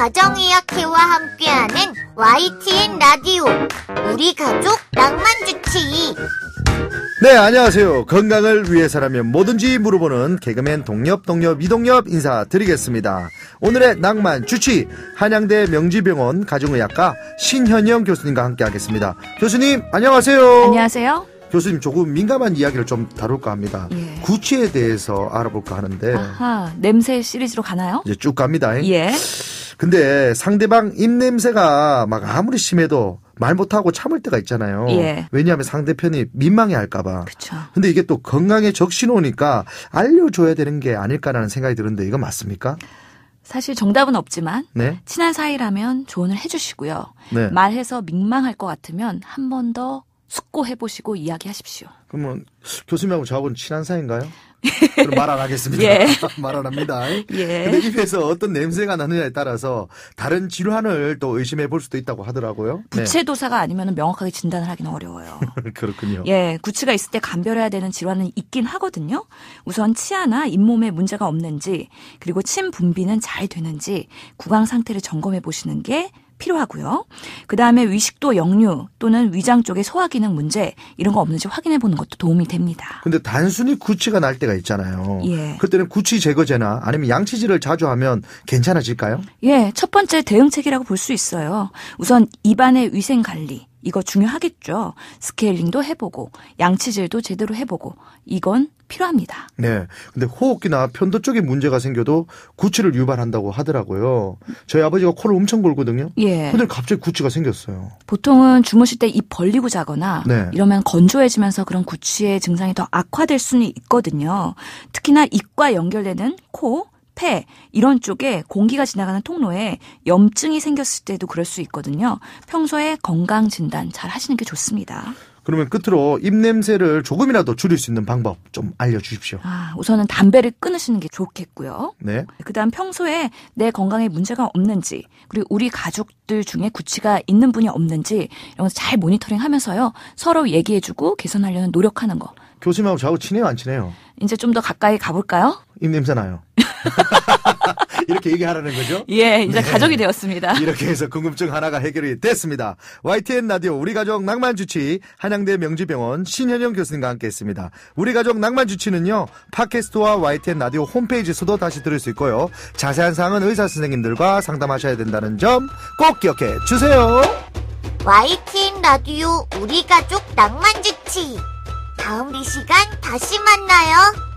가정이학회와 함께하는 YTN 라디오 우리 가족 낭만주치 네 안녕하세요 건강을 위해서라면 뭐든지 물어보는 개그맨 동엽 동엽 이동엽 인사드리겠습니다 오늘의 낭만 주치 한양대 명지병원 가정의학과 신현영 교수님과 함께하겠습니다 교수님 안녕하세요 안녕하세요 교수님 조금 민감한 이야기를 좀 다룰까 합니다. 예. 구취에 대해서 알아볼까 하는데. 아하, 냄새 시리즈로 가나요? 이제 쭉 갑니다. 예. 근데 상대방 입냄새가 막 아무리 심해도 말 못하고 참을 때가 있잖아요. 예. 왜냐하면 상대편이 민망해 할까봐. 그쵸. 근데 이게 또 건강에 적신호니까 알려줘야 되는 게 아닐까라는 생각이 드는데 이거 맞습니까? 사실 정답은 없지만 네? 친한 사이라면 조언을 해주시고요. 네. 말해서 민망할 것 같으면 한번더 숙고해 보시고 이야기하십시오. 그러면 교수님하고 저하고는 친한 사이인가요? 그럼 말 안 하겠습니다. 예. 말안 합니다. 예. 근데 입에서 어떤 냄새가 나느냐에 따라서 다른 질환을 또 의심해 볼 수도 있다고 하더라고요. 네. 구체도사가 네. 아니면 명확하게 진단을 하기는 어려워요. 그렇군요. 예, 구취가 있을 때 감별해야 되는 질환은 있긴 하거든요. 우선 치아나 잇몸에 문제가 없는지 그리고 침 분비는 잘 되는지 구강 상태를 점검해 보시는 게 필요하고요. 그 다음에 위식도 역류 또는 위장 쪽의 소화 기능 문제 이런 거 없는지 확인해 보는 것도 도움이 됩니다. 근데 단순히 구취가 날 때가 있잖아요. 예. 그때는 구취 제거제나 아니면 양치질을 자주 하면 괜찮아질까요? 예, 첫 번째 대응책이라고 볼 수 있어요. 우선 입안의 위생 관리, 이거 중요하겠죠. 스케일링도 해보고 양치질도 제대로 해보고 이건 필요합니다. 네. 근데 호흡기나 편도 쪽에 문제가 생겨도 구취를 유발한다고 하더라고요. 저희 아버지가 코를 엄청 골거든요. 예. 근데 갑자기 구취가 생겼어요. 보통은 주무실 때 입 벌리고 자거나 네. 이러면 건조해지면서 그런 구취의 증상이 더 악화될 수는 있거든요. 특히나 입과 연결되는 코, 폐 이런 쪽에 공기가 지나가는 통로에 염증이 생겼을 때도 그럴 수 있거든요. 평소에 건강 진단 잘 하시는 게 좋습니다. 그러면 끝으로 입 냄새를 조금이라도 줄일 수 있는 방법 좀 알려주십시오. 아, 우선은 담배를 끊으시는 게 좋겠고요. 네. 그다음 평소에 내 건강에 문제가 없는지 그리고 우리 가족들 중에 구취가 있는 분이 없는지 이런 거잘 모니터링하면서요 서로 얘기해주고 개선하려는 노력하는 거. 교수님하고 저하고 친해요 안 친해요? 이제 좀 더 가까이 가볼까요? 입 냄새 나요. 이렇게 얘기하라는 거죠? 예, 이제 네. 가족이 되었습니다. 이렇게 해서 궁금증 하나가 해결이 됐습니다. YTN 라디오 우리 가족 낭만 주치 한양대 명지병원 신현영 교수님과 함께했습니다. 우리 가족 낭만 주치는요 팟캐스트와 YTN 라디오 홈페이지에서도 다시 들을 수 있고요. 자세한 사항은 의사 선생님들과 상담하셔야 된다는 점 꼭 기억해 주세요. YTN 라디오 우리 가족 낭만 주치 다음 이 시간 다시 만나요.